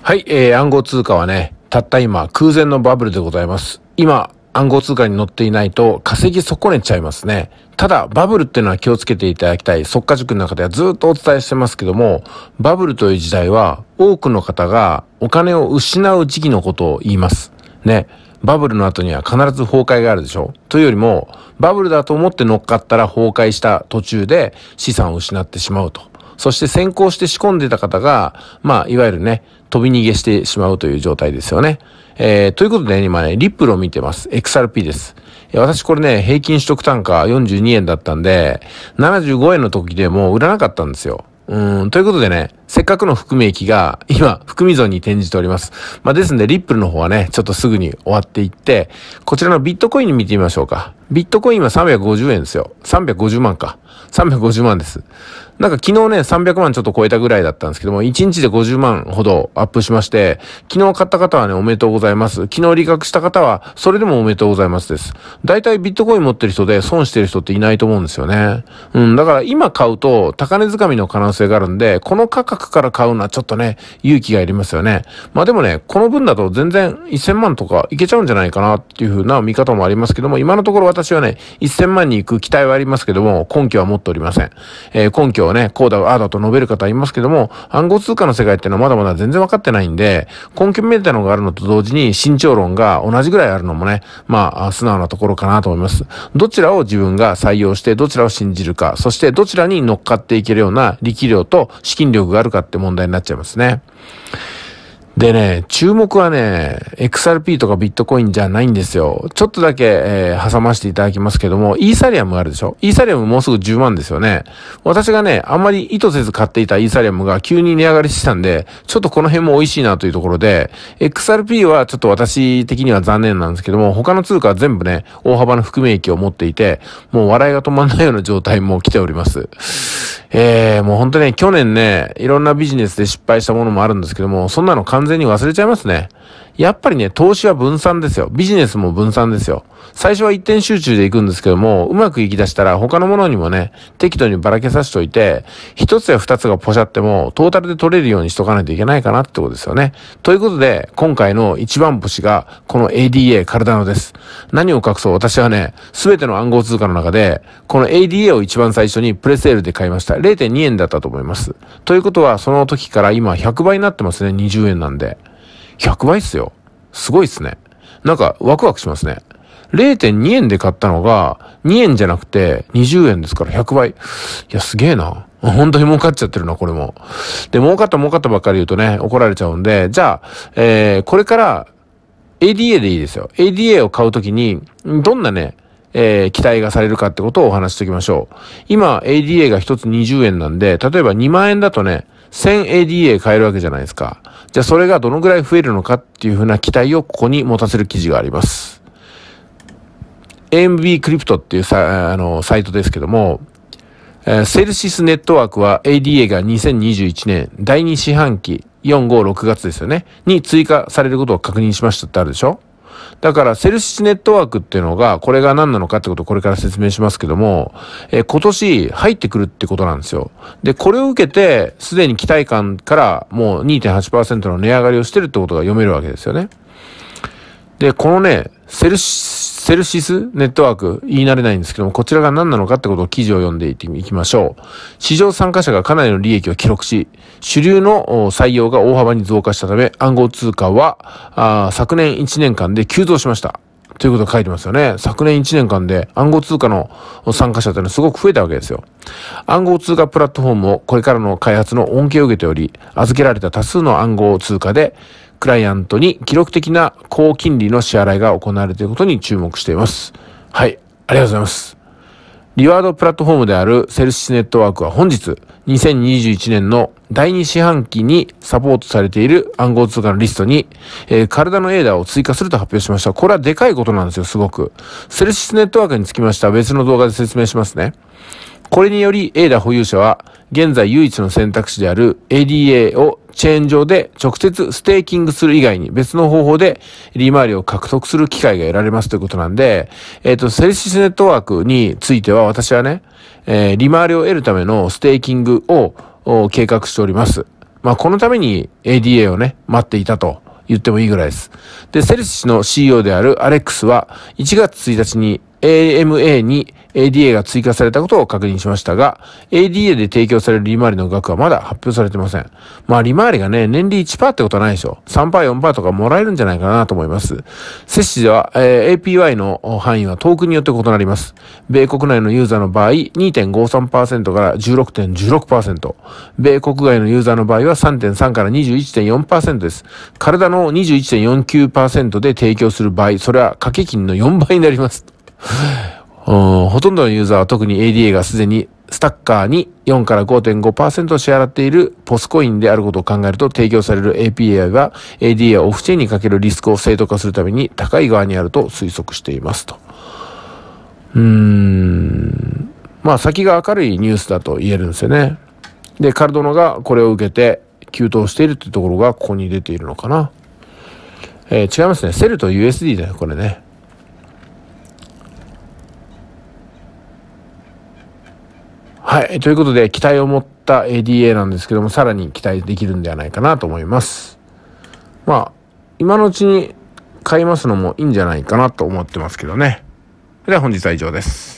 はい、えー、暗号通貨はね、たった今、空前のバブルでございます。今、暗号通貨に乗っていないと稼ぎ損ねちゃいますね。ただ、バブルっていうのは気をつけていただきたい。速化塾の中ではずっとお伝えしてますけども、バブルという時代は多くの方がお金を失う時期のことを言います。ね。バブルの後には必ず崩壊があるでしょというよりも、バブルだと思って乗っかったら崩壊した途中で資産を失ってしまうと。そして先行して仕込んでた方が、まあ、いわゆるね、飛び逃げしてしまうという状態ですよね。えー、ということで、ね、今ね、リップルを見てます。XRP です。私これね、平均取得単価42円だったんで、75円の時でも売らなかったんですよ。うん、ということでね、せっかくの含み益が今、含み損に転じております。まあ、ですんで、リップルの方はね、ちょっとすぐに終わっていって、こちらのビットコインに見てみましょうか。ビットコインは350円ですよ。350万か。350万です。なんか昨日ね、300万ちょっと超えたぐらいだったんですけども、1日で50万ほどアップしまして、昨日買った方はね、おめでとうございます。昨日利確した方は、それでもおめでとうございますです。大体ビットコイン持ってる人で損してる人っていないと思うんですよね。うん、だから今買うと、高値掴みの可能性があるんで、この価格から買うのはちょっとね、勇気がいりますよね。まあでもね、この分だと全然1000万とかいけちゃうんじゃないかなっていう風な見方もありますけども、今のところ私はね、1000万に行く期待はありますけども、根拠は持っておりません。えー、根拠をね、こうだ、ああだと述べる方いますけども、暗号通貨の世界っていうのはまだまだ全然わかってないんで、根拠めいたのがあるのと同時に、慎重論が同じぐらいあるのもね、まあ、素直なところかなと思います。どちらを自分が採用して、どちらを信じるか、そしてどちらに乗っかっていけるような力量と資金力があるるかって問題になっちゃいますね。でね、注目はね、XRP とかビットコインじゃないんですよ。ちょっとだけ、えー、挟ましていただきますけども、イーサリアムがあるでしょイーサリアムもうすぐ10万ですよね。私がね、あんまり意図せず買っていたイーサリアムが急に値上がりしてたんで、ちょっとこの辺も美味しいなというところで、XRP はちょっと私的には残念なんですけども、他の通貨は全部ね、大幅な含み益を持っていて、もう笑いが止まんないような状態も来ております。えー、もうほんとね、去年ね、いろんなビジネスで失敗したものもあるんですけども、そんなの完全に忘れちゃいますね。やっぱりね、投資は分散ですよ。ビジネスも分散ですよ。最初は一点集中で行くんですけども、うまくいきだしたら他のものにもね、適度にばらけさせておいて、一つや二つがポシャっても、トータルで取れるようにしとかないといけないかなってことですよね。ということで、今回の一番星が、この ADA カルダノです。何を隠そう私はね、すべての暗号通貨の中で、この ADA を一番最初にプレセールで買いました。0.2円だったと思います。ということは、その時から今100倍になってますね。20円なんで。100倍っすよ。すごいっすね。なんかワクワクしますね。0.2円で買ったのが、2円じゃなくて20円ですから100倍。いや、すげえな。本当に儲かっちゃってるな、これも。で、儲かった儲かったばっかり言うとね、怒られちゃうんで、じゃあ、えー、これから ADA でいいですよ。ADA を買うときに、どんなね、えー、期待がされるかってことをお話ししておきましょう。今、ADA が一つ20円なんで、例えば2万円だとね、1000ADA 買えるわけじゃないですか。じゃあそれがどのぐらい増えるのかっていうふうな期待をここに持たせる記事があります。AMB クリプトっていうさあのサイトですけども、えー、セルシスネットワークは ADA が2021年第2四半期456月ですよね、に追加されることを確認しましたってあるでしょだから、セルシチネットワークっていうのが、これが何なのかってことをこれから説明しますけども、えー、今年入ってくるってことなんですよ。で、これを受けて、すでに期待感からもう2.8%の値上がりをしてるってことが読めるわけですよね。で、このね、セルシ、セルシスネットワーク、言い慣れないんですけども、こちらが何なのかってことを記事を読んでいきましょう。市場参加者がかなりの利益を記録し、主流の採用が大幅に増加したため、暗号通貨は、昨年1年間で急増しました。ということが書いてますよね。昨年1年間で暗号通貨の参加者というのはすごく増えたわけですよ。暗号通貨プラットフォームをこれからの開発の恩恵を受けており、預けられた多数の暗号通貨で、クライアントに記録的な高金利の支払いが行われていることに注目しています。はい、ありがとうございます。リワードプラットフォームであるセルシスネットワークは本日、2021年の第2四半期にサポートされている暗号通貨のリストに、えー、体のエーダーを追加すると発表しました。これはでかいことなんですよ、すごく。セルシスネットワークにつきましては別の動画で説明しますね。これによりエ d ダ保有者は現在唯一の選択肢である ADA をチェーン上で直接ステーキングする以外に別の方法で利回りを獲得する機会が得られますということなんで、えっ、ー、と、セルシスネットワークについては私はね、えー、利回りを得るためのステーキングを計画しております。まあ、このために ADA をね、待っていたと。言ってもいいぐらいです。で、セルシスの CEO であるアレックスは、1月1日に AMA に ADA が追加されたことを確認しましたが、ADA で提供される利回りの額はまだ発表されてません。まあ利回りがね、年利1%ってことはないでしょ。3%、4%とかもらえるんじゃないかなと思います。接種では、えー、APY の範囲はトークによって異なります。米国内のユーザーの場合、2.53%から16.16%。米国外のユーザーの場合は3.3から21.4%です。体の21.49%で提供する場合、それは掛け金の4倍になります。ほとんどのユーザーは特に ADA がすでにスタッカーに4から5.5%支払っているポスコインであることを考えると提供される API は ADA をオフチェーンにかけるリスクを正当化するために高い側にあると推測していますと。うーん。まあ先が明るいニュースだと言えるんですよね。で、カルドノがこれを受けて急騰しているというところがここに出ているのかな。えー、違いますね。セルと USD だよ、これね。はい。ということで、期待を持った ADA なんですけども、さらに期待できるんではないかなと思います。まあ、今のうちに買いますのもいいんじゃないかなと思ってますけどね。では本日は以上です。